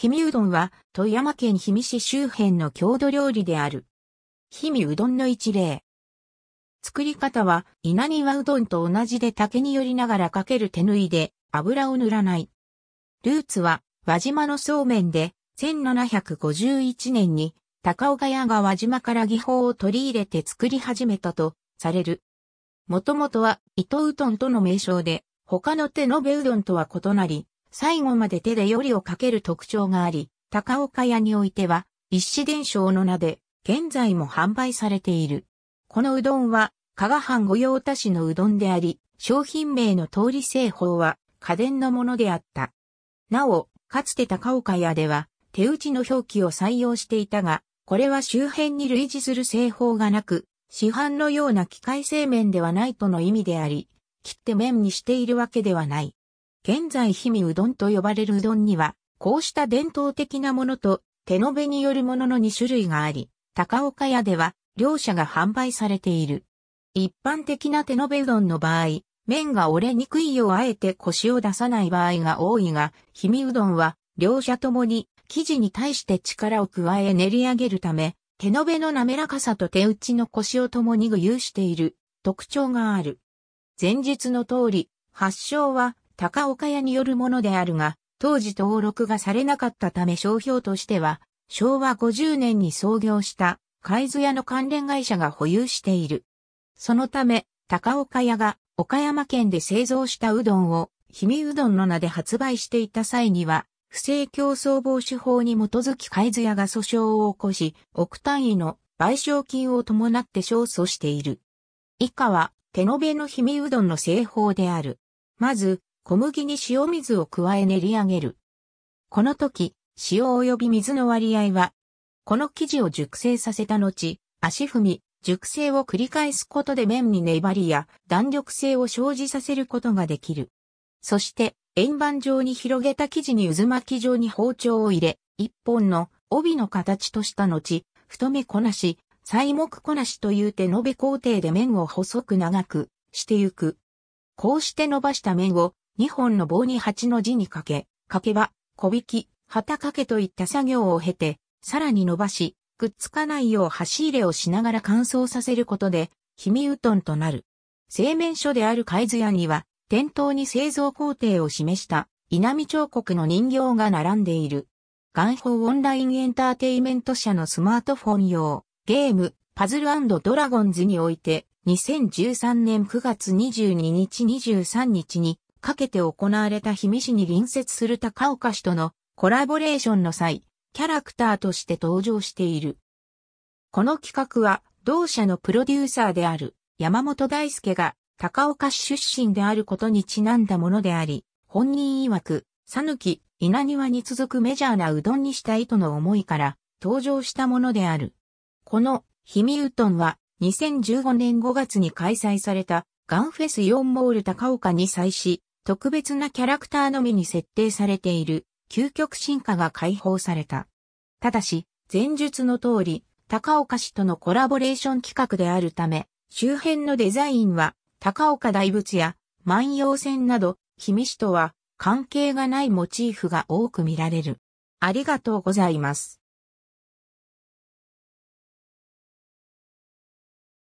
氷見うどんは富山県氷見市周辺の郷土料理である。氷見うどんの一例。作り方は稲庭うどんと同じで竹によりながらかける手縫いで油を塗らない。ルーツは輪島のそうめんで1751年に高岡屋が輪島から技法を取り入れて作り始めたとされる。もともとは糸うどんとの名称で他の手延べうどんとは異なり、最後まで手でよりをかける特徴があり、高岡屋においては、一子伝承の名で、現在も販売されている。このうどんは、加賀藩御用達のうどんであり、商品名の通り製法は、家電のものであった。なお、かつて高岡屋では、手打ちの表記を採用していたが、これは周辺に類似する製法がなく、市販のような機械製麺ではないとの意味であり、切って麺にしているわけではない。現在氷見うどんと呼ばれるうどんには、こうした伝統的なものと手延べによるものの2種類があり、高岡屋では両者が販売されている。一般的な手延べうどんの場合、麺が折れにくいようあえて腰を出さない場合が多いが、氷見うどんは両者ともに生地に対して力を加え練り上げるため、手延べの滑らかさと手打ちの腰をともに具有している特徴がある。前日の通り、発祥は高岡屋によるものであるが、当時登録がされなかったため商標としては、昭和50年に創業した海津屋の関連会社が保有している。そのため、高岡屋が岡山県で製造したうどんを、氷見うどんの名で発売していた際には、不正競争防止法に基づき海津屋が訴訟を起こし、億単位の賠償金を伴って勝訴している。以下は、手延べの氷見うどんの製法である。まず、小麦に塩水を加え練り上げる。この時、塩及び水の割合は、この生地を熟成させた後、足踏み、熟成を繰り返すことで麺に粘りや弾力性を生じさせることができる。そして、円盤状に広げた生地に渦巻き状に包丁を入れ、一本の帯の形とした後、太めこなし、細木こなしという手延べ工程で麺を細く長くしてゆく。こうして伸ばした麺を二本の棒に八の字にかけ、かけば、小引き、旗掛けといった作業を経て、さらに伸ばし、くっつかないよう橋入れをしながら乾燥させることで、ひみうとんとなる。製麺所である海津屋には、店頭に製造工程を示した稲見彫刻の人形が並んでいる。元宝オンラインエンターテイメント社のスマートフォン用ゲームパズルドラゴンズにおいて2013年9月22日23日にかけて行われた氷見市に隣接する高岡市とのコラボレーションの際、キャラクターとして登場している。この企画は、同社のプロデューサーである山本大輔が高岡市出身であることにちなんだものであり、本人曰く、さぬき、稲庭に続くメジャーなうどんにしたいとの思いから登場したものである。この、ひみうどんは、2015年5月に開催されたガンフェス4ンモール高岡に際し、特別なキャラクターのみに設定されている究極進化が解放された。ただし、前述の通り、高岡市とのコラボレーション企画であるため、周辺のデザインは高岡大仏や万葉線など、氷見市とは関係がないモチーフが多く見られる。ありがとうございます。